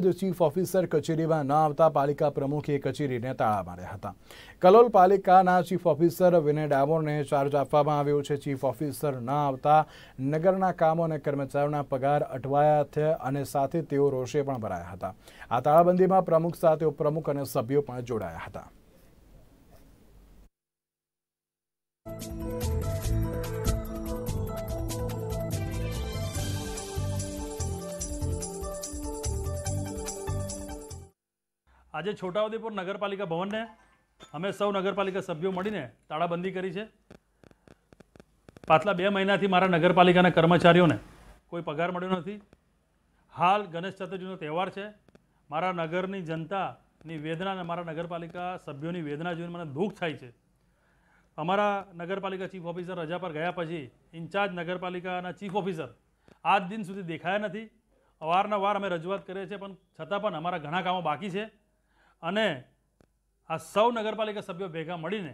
chief officer કચેરીમાં ન આવતા પાલિકા પ્રમુખે કચેરીને તાળા માર્યા હતા કલોલ પાલિકાના ચીફ ઓફિસર વિનય ડામોરને ચાર્જ આપવામાં આવ્યો છે ચીફ ઓફિસર ન આવતા નગરના કામો અને કર્મચારીઓના પગાર અટવાયા છે અને સાથે તેઓ રોષે પણ ભરાયા હતા આ તાળાબંધીમાં પ્રમુખ સાથે ઉપપ્રમુખ અને સભ્યો પણ જોડાયા હતા આજે છોટાઉદેપુર નગરપાલિકા ભવનને અમે સૌ નગરપાલિકા સભ્યો મળીને તાળાબંધી કરી છે પાછલા બે મહિનાથી મારા નગરપાલિકાના કર્મચારીઓને કોઈ પગાર મળ્યો નથી હાલ ગણેશ ચતુર્થીનો તહેવાર છે મારા નગરની જનતાની વેદના અને મારા નગરપાલિકા સભ્યોની વેદના જોઈને મને દુઃખ થાય છે અમારા નગરપાલિકા ચીફ ઓફિસર રજા પર ગયા પછી ઇન્ચાર્જ નગરપાલિકાના ચીફ ઓફિસર આજ દિન સુધી દેખાયા નથી અવારનવાર અમે રજૂઆત કરીએ છીએ પણ છતાં પણ અમારા ઘણા કામો બાકી છે અને આ સૌ નગરપાલિકા સભ્યો ભેગા મળીને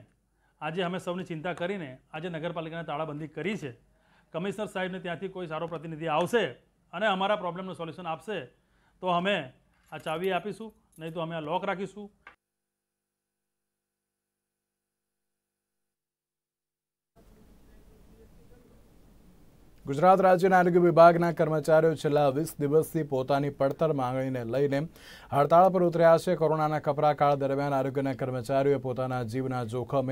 આજે અમે સૌની ચિંતા કરીને આજે નગરપાલિકાને તાળાબંધી કરી છે કમિશનર સાહેબને ત્યાંથી કોઈ સારો પ્રતિનિધિ આવશે અને અમારા પ્રોબ્લેમનું સોલ્યુશન આપશે તો અમે આ ચાવી આપીશું નહીં તો અમે આ લોક રાખીશું ગુજરાત રાજ્યના આરોગ્ય વિભાગના કર્મચારીઓ છેલ્લા વીસ દિવસથી પોતાની પડતર માંગણીને લઈને હડતાળ પર ઉતર્યા છે કોરોનાના કપરા દરમિયાન આરોગ્યના કર્મચારીઓએ પોતાના જીવના જોખમે